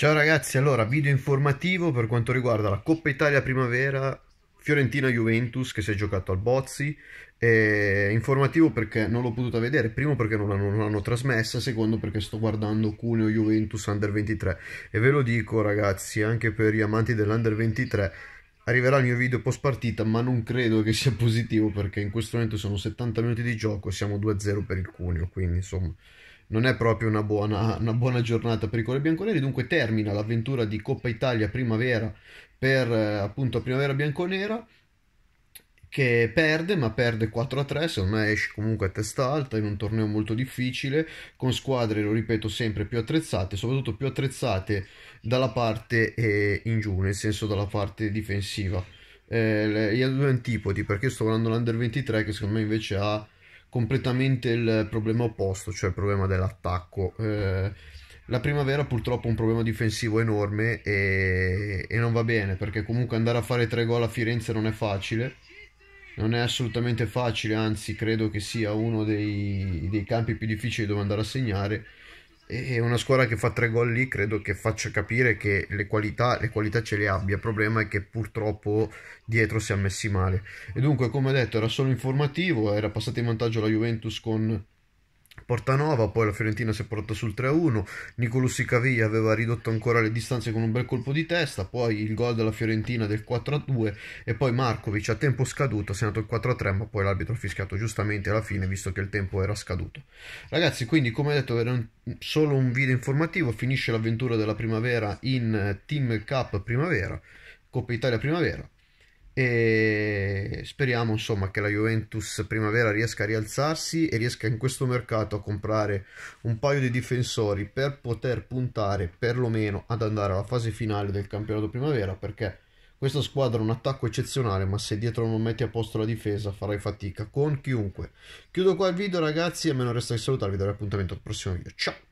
Ciao ragazzi, allora video informativo per quanto riguarda la Coppa Italia Primavera Fiorentina-Juventus che si è giocato al Bozzi e informativo perché non l'ho potuta vedere, primo perché non l'hanno, non l'hanno trasmessa, secondo perché sto guardando Cuneo Juventus Under 23 e ve lo dico ragazzi anche per gli amanti dell'Under 23 arriverà il mio video post partita ma non credo che sia positivo perché in questo momento sono 70 minuti di gioco e siamo 2-0 per il Cuneo quindi insomma non è proprio una buona, una buona giornata per i colori bianconeri, dunque termina l'avventura di Coppa Italia Primavera per eh, appunto Primavera Bianconera che perde, ma perde 4 3, secondo me esce comunque a testa alta in un torneo molto difficile, con squadre, lo ripeto sempre, più attrezzate, soprattutto più attrezzate dalla parte eh, in giù, nel senso dalla parte difensiva. Eh, gli due antipodi, perché sto guardando l'Under 23 che secondo me invece ha completamente il problema opposto, cioè il problema dell'attacco. Eh, la primavera purtroppo è un problema difensivo enorme e, e, non va bene perché comunque andare a fare tre gol a Firenze non è facile, non è assolutamente facile, anzi credo che sia uno dei, dei campi più difficili dove andare a segnare e una squadra che fa tre gol lì credo che faccia capire che le qualità, le qualità ce le abbia, il problema è che purtroppo dietro si è messi male. E dunque, come detto, era solo informativo, era passata in vantaggio la Juventus con Portanova, poi la Fiorentina si è portata sul 3-1, Nicolussi Caviglia aveva ridotto ancora le distanze con un bel colpo di testa, poi il gol della Fiorentina del 4-2 e poi Markovic a tempo scaduto ha segnato il 4-3 ma poi l'arbitro ha fischiato giustamente alla fine visto che il tempo era scaduto. Ragazzi quindi come detto era un, solo un video informativo, finisce l'avventura della primavera in eh, Team Cup Primavera, Coppa Italia Primavera, e speriamo insomma che la Juventus primavera riesca a rialzarsi e riesca in questo mercato a comprare un paio di difensori per poter puntare perlomeno ad andare alla fase finale del campionato primavera perché questa squadra ha un attacco eccezionale ma se dietro non metti a posto la difesa farai fatica con chiunque chiudo qua il video ragazzi e me non resta che salutarvi dare appuntamento al prossimo video ciao